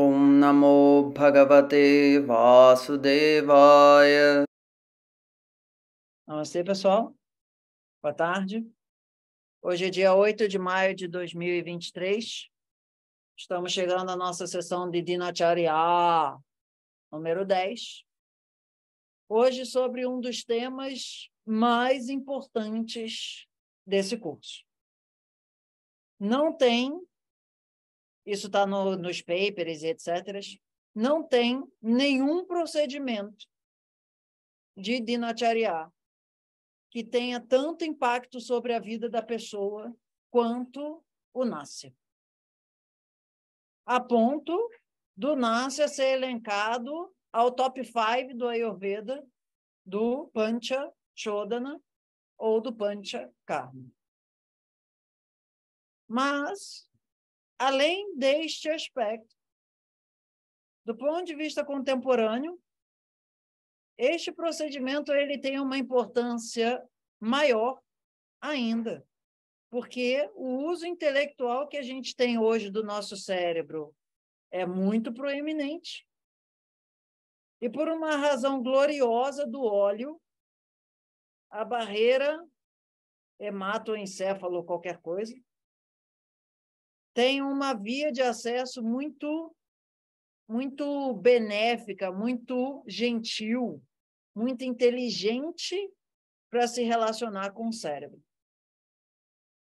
ॐ नमो भगवते वासुदेवाय Namastê, pessoal. Boa tarde. Hoje é dia 8 de maio de 2023. Estamos chegando à nossa sessão de Dinacharya, número 10. Hoje sobre um dos temas mais importantes desse curso. Não tem isso está no, nos papers e etc., não tem nenhum procedimento de dinachariá que tenha tanto impacto sobre a vida da pessoa quanto o nasce. A ponto do nasce ser elencado ao top 5 do Ayurveda, do Pancha Chodana ou do Pancha Karma. Mas Além deste aspecto, do ponto de vista contemporâneo, este procedimento ele tem uma importância maior ainda, porque o uso intelectual que a gente tem hoje do nosso cérebro é muito proeminente. E por uma razão gloriosa do óleo, a barreira hematoencéfalo qualquer coisa tem uma via de acesso muito muito benéfica, muito gentil, muito inteligente para se relacionar com o cérebro.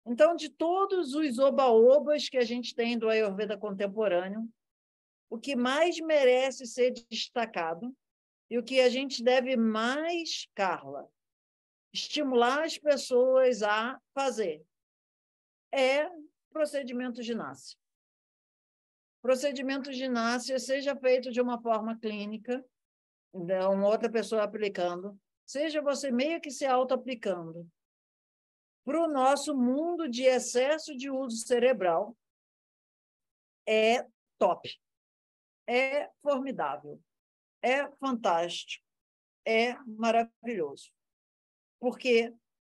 Então, de todos os oba-obas que a gente tem do Ayurveda contemporâneo, o que mais merece ser destacado e o que a gente deve mais, Carla, estimular as pessoas a fazer é procedimento ginásio. Procedimento ginásio seja feito de uma forma clínica, uma então, outra pessoa aplicando, seja você meio que se auto-aplicando. Para o nosso mundo de excesso de uso cerebral, é top, é formidável, é fantástico, é maravilhoso. Porque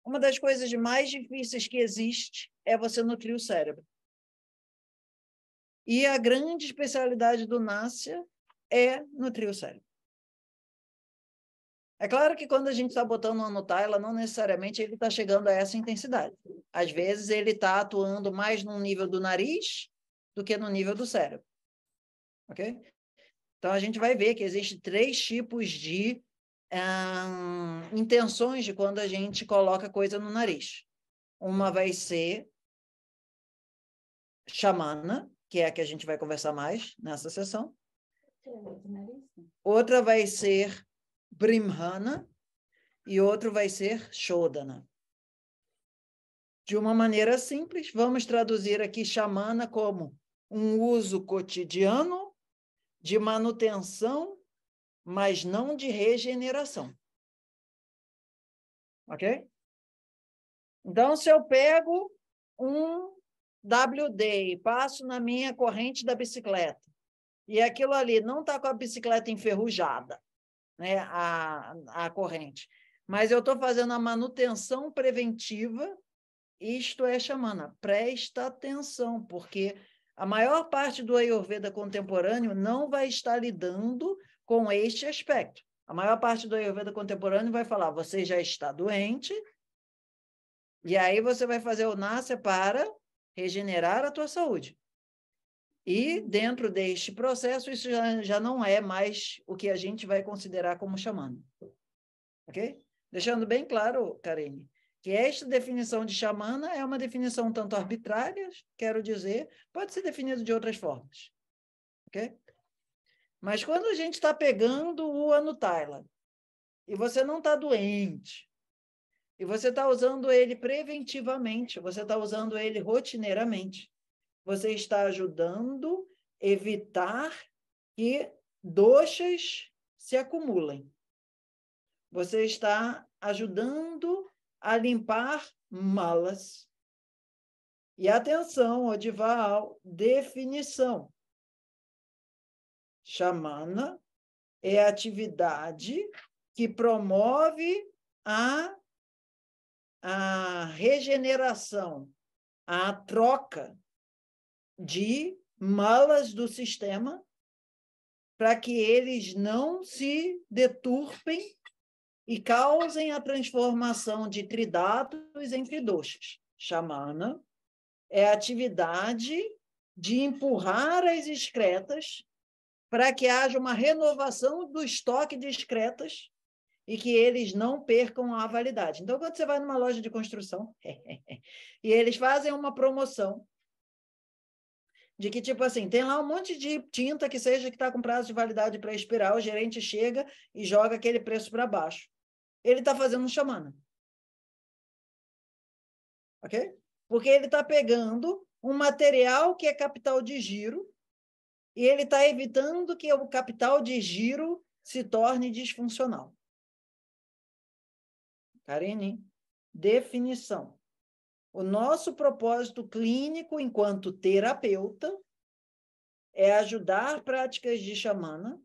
uma das coisas mais difíceis que existe é você nutrir o cérebro. E a grande especialidade do Nácia é nutrir o cérebro. É claro que quando a gente está botando uma Nutella, não necessariamente ele está chegando a essa intensidade. Às vezes ele está atuando mais no nível do nariz do que no nível do cérebro. Ok? Então a gente vai ver que existem três tipos de intenções de quando a gente coloca coisa no nariz. Uma vai ser chamana, que é a que a gente vai conversar mais nessa sessão. Outra vai ser Brimhana e outro vai ser Shodana. De uma maneira simples, vamos traduzir aqui chamana como um uso cotidiano de manutenção mas não de regeneração. Ok? Então, se eu pego um WD e passo na minha corrente da bicicleta, e aquilo ali não está com a bicicleta enferrujada, né, a, a corrente, mas eu estou fazendo a manutenção preventiva, isto é, chamada. presta atenção, porque a maior parte do Ayurveda contemporâneo não vai estar lidando com este aspecto. A maior parte do Ayurveda contemporâneo vai falar: você já está doente, e aí você vai fazer o nasce para regenerar a tua saúde. E dentro deste processo, isso já, já não é mais o que a gente vai considerar como xamã. Ok? Deixando bem claro, Karine, que esta definição de xamana é uma definição tanto arbitrária, quero dizer, pode ser definida de outras formas. Ok? Mas quando a gente está pegando o Anutayla e você não está doente, e você está usando ele preventivamente, você está usando ele rotineiramente, você está ajudando evitar que doxas se acumulem. Você está ajudando a limpar malas. E atenção, Odival, definição. Xamana é a atividade que promove a, a regeneração, a troca de malas do sistema para que eles não se deturpem e causem a transformação de tridatos em tridoshas. Xamana é a atividade de empurrar as excretas para que haja uma renovação do estoque de excretas e que eles não percam a validade. Então, quando você vai numa loja de construção e eles fazem uma promoção de que, tipo assim, tem lá um monte de tinta que seja que está com prazo de validade para expirar, o gerente chega e joga aquele preço para baixo. Ele está fazendo um xamana. Ok? Porque ele está pegando um material que é capital de giro e ele está evitando que o capital de giro se torne disfuncional. Karine, definição. O nosso propósito clínico enquanto terapeuta é ajudar práticas de xamana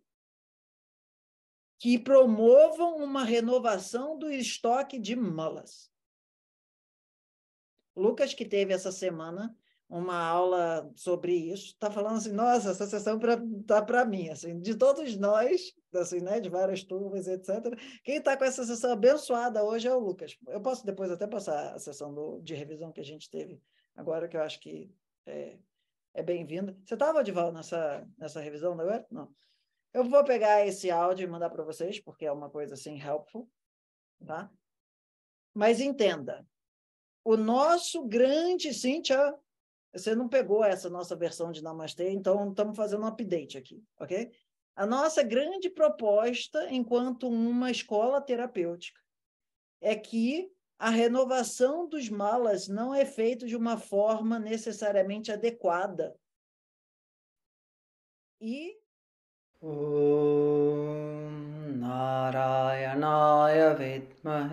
que promovam uma renovação do estoque de malas. Lucas, que teve essa semana uma aula sobre isso, está falando assim, nossa, essa sessão está para mim, assim, de todos nós, assim, né, de várias turmas, etc. Quem está com essa sessão abençoada hoje é o Lucas. Eu posso depois até passar a sessão do, de revisão que a gente teve agora, que eu acho que é, é bem-vinda. Você estava, Dival, nessa, nessa revisão agora? Não. Eu vou pegar esse áudio e mandar para vocês, porque é uma coisa, assim, helpful, tá? Mas entenda, o nosso grande, Cíntia, você não pegou essa nossa versão de Namastê, então estamos fazendo um update aqui, ok? A nossa grande proposta, enquanto uma escola terapêutica, é que a renovação dos malas não é feita de uma forma necessariamente adequada. E. Om Narayanaya Vidmahe